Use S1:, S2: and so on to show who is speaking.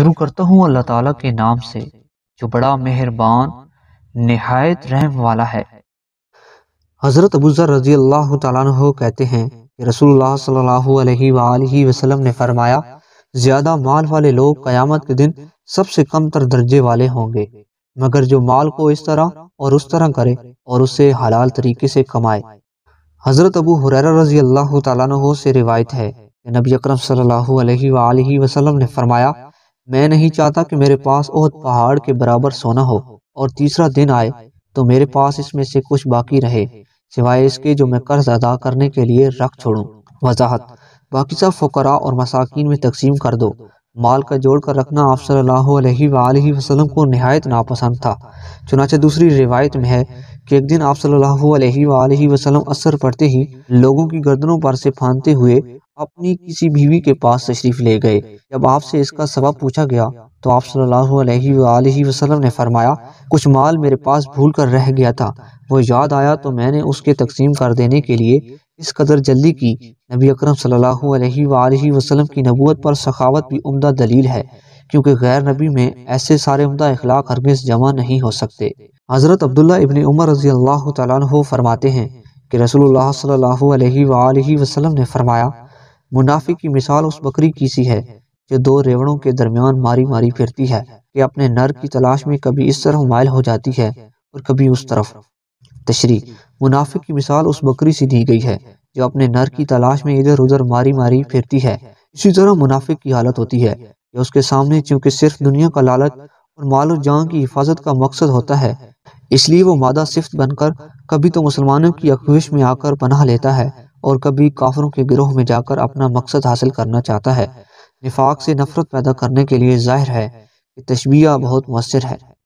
S1: शुरू करता हूँ अल्लाह ताला के नाम से जो बड़ा मेहरबान नहायत रहम वाला है हज़रत अबूज़र रजी अल्लाह तु कहते हैं कि रसूलुल्लाह सल्लल्लाहु अलैहि वसल्लम ने फरमाया ज़्यादा माल वाले लोग क़यामत के दिन सबसे कम तर दर्जे वाले होंगे मगर जो माल को इस तरह और उस तरह करे और उसे हलाल तरीके से कमाए हज़रत अबू हुरैरा रजी अल्लाह तु से रिवायत है नबी अकरम सल्लल्लाहु अलैहि वसल्लम ने फरमाया मैं नहीं चाहता कि मेरे पास ओहद पहाड़ के बराबर सोना हो और तीसरा दिन आए तो मेरे पास इसमें से कुछ बाकी रहे सिवाय इसके जो मैं कर्ज अदा करने के लिए रख छोड़ूँ वजाहत बाकी सब फकरा और मसाकिन में तकसीम कर दो माल का जोड़ कर रखना आप सल्लल्लाहु अलैहि वसल्लम को नहायत नापसंद था चुनाचे दूसरी रिवायत में है कि एक दिन आप सल्लल्लाहु अलैहि वसल्लम असर पड़ते ही लोगों की गर्दनों पर से फांदते हुए अपनी किसी बीवी के पास तशरीफ ले गए जब आपसे इसका सबब पूछा गया तो आप सल्लल्लाहु अलैहि वसल्लम ने फरमाया कुछ माल मेरे पास भूल कर रह गया था वो याद आया तो मैंने उसके तकसीम कर देने के लिए इस कदर जल्दी की नबी अकरम सल्लल्लाहु अलैहि वसल्लम की नबूत पर सखावत भी उम्दा दलील है क्योंकि गैर नबी में ऐसे सारे उम्दा अखलाक हरगिज जमा नहीं हो सकते हज़रत अब्दुल्ला इबन उमर रजी अल्लाह तु फरमाते हैं कि रसूलुल्लाह सल्लल्लाहु ने फरमाया मुनाफी की मिसाल उस बकरी की सी है जो दो रेवड़ों के दरमियान मारी मारी फिरती है कि अपने नर की तलाश में कभी इस तरफ मायल हो जाती है और कभी उस तरफ तशरी मुनाफे की मिसाल उस बकरी से दी गई है जो अपने नर की तलाश में इधर उधर मारी मारी फिरती है इसी तरह मुनाफे की हालत होती है या उसके सामने चूंकि सिर्फ दुनिया का लालच और मालो जान की हिफाजत का मकसद होता है इसलिए वो मादा सिफ्त बनकर कभी तो मुसलमानों की अखविश में आकर पनाह लेता है और कभी काफरों के गिरोह में जाकर अपना मकसद हासिल करना चाहता है निफाक से नफरत पैदा करने के लिए जाहिर है कि तशबिया बहुत मؤसर है